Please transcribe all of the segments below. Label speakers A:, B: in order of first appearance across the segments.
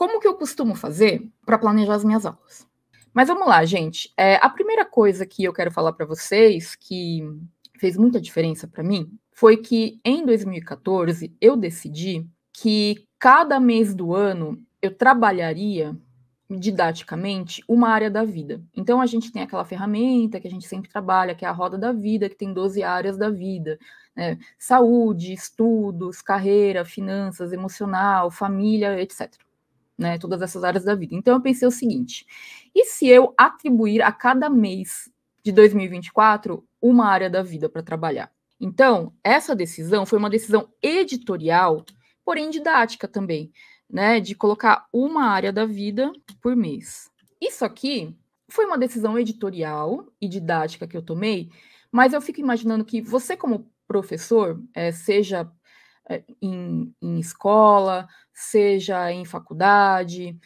A: Como que eu costumo fazer para planejar as minhas aulas? Mas vamos lá, gente. É, a primeira coisa que eu quero falar para vocês que fez muita diferença para mim foi que em 2014 eu decidi que cada mês do ano eu trabalharia didaticamente uma área da vida. Então a gente tem aquela ferramenta que a gente sempre trabalha, que é a roda da vida, que tem 12 áreas da vida. Né? Saúde, estudos, carreira, finanças, emocional, família, etc né, todas essas áreas da vida. Então eu pensei o seguinte: e se eu atribuir a cada mês de 2024 uma área da vida para trabalhar? Então, essa decisão foi uma decisão editorial, porém didática também, né, de colocar uma área da vida por mês. Isso aqui foi uma decisão editorial e didática que eu tomei, mas eu fico imaginando que você, como professor, é, seja eh, em, em, escola, seja em faculdade.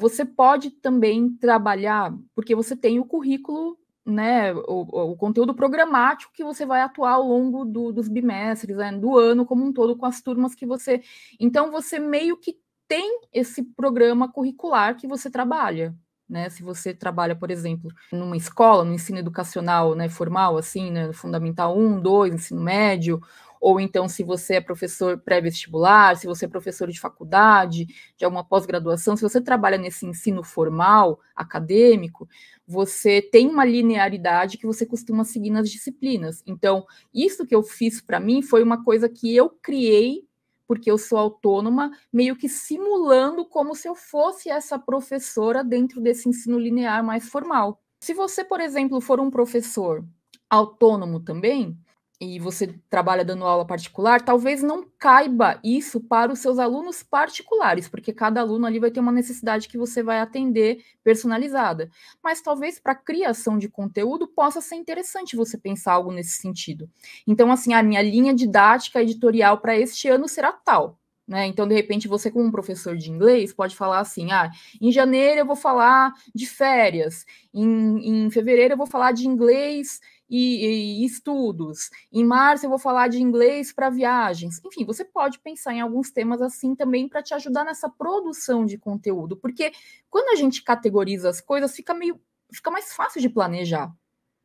A: você pode também trabalhar, porque você tem o currículo, né, o, o conteúdo programático que você vai atuar ao longo do, dos bimestres, né, do ano como um todo, com as turmas que você. Então, você meio que tem esse programa curricular que você trabalha. Né, se você trabalha, por exemplo, numa escola, no ensino educacional né, formal, assim, né, fundamental 1, 2, ensino médio, ou então se você é professor pré-vestibular, se você é professor de faculdade, de alguma pós-graduação, se você trabalha nesse ensino formal, acadêmico, você tem uma linearidade que você costuma seguir nas disciplinas. Então, isso que eu fiz para mim foi uma coisa que eu criei porque eu sou autônoma, meio que simulando como se eu fosse essa professora dentro desse ensino linear mais formal. Se você, por exemplo, for um professor autônomo também, e você trabalha dando aula particular, talvez não caiba isso para os seus alunos particulares, porque cada aluno ali vai ter uma necessidade que você vai atender personalizada. Mas talvez para criação de conteúdo possa ser interessante você pensar algo nesse sentido. Então, assim, a minha linha didática editorial para este ano será tal. Né? Então, de repente, você, como um professor de inglês, pode falar assim: ah, em janeiro eu vou falar de férias, em, em fevereiro eu vou falar de inglês e, e estudos. Em março eu vou falar de inglês para viagens. Enfim, você pode pensar em alguns temas assim também para te ajudar nessa produção de conteúdo, porque quando a gente categoriza as coisas, fica meio fica mais fácil de planejar,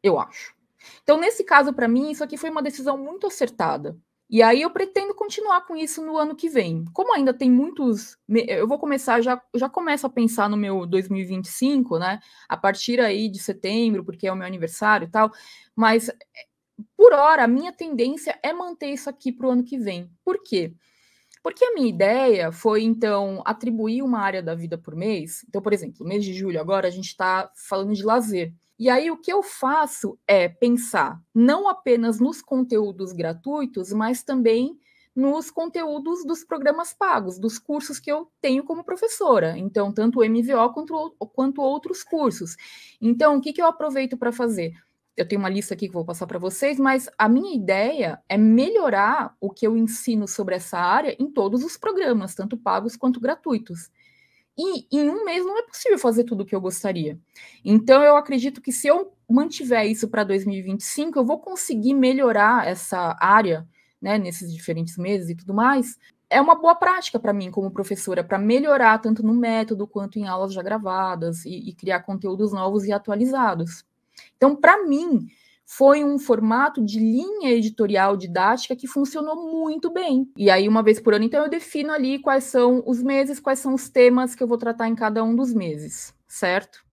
A: eu acho. Então, nesse caso para mim, isso aqui foi uma decisão muito acertada. E aí eu pretendo continuar com isso no ano que vem. Como ainda tem muitos, eu vou começar já já começo a pensar no meu 2025, né? A partir aí de setembro, porque é o meu aniversário e tal, mas por hora a minha tendência é manter isso aqui para o ano que vem. Por quê? Porque a minha ideia foi então atribuir uma área da vida por mês. Então, por exemplo, mês de julho agora a gente está falando de lazer. E aí o que eu faço é pensar não apenas nos conteúdos gratuitos, mas também nos conteúdos dos programas pagos, dos cursos que eu tenho como professora. Então, tanto o MVO quanto, quanto outros cursos. Então, o que, que eu aproveito para fazer? eu tenho uma lista aqui que vou passar para vocês, mas a minha ideia é melhorar o que eu ensino sobre essa área em todos os programas, tanto pagos quanto gratuitos. E em um mês não é possível fazer tudo o que eu gostaria. Então, eu acredito que se eu mantiver isso para 2025, eu vou conseguir melhorar essa área, né, nesses diferentes meses e tudo mais. É uma boa prática para mim, como professora, para melhorar tanto no método quanto em aulas já gravadas e, e criar conteúdos novos e atualizados. Então, para mim, foi um formato de linha editorial didática que funcionou muito bem. E aí, uma vez por ano, então eu defino ali quais são os meses, quais são os temas que eu vou tratar em cada um dos meses, certo?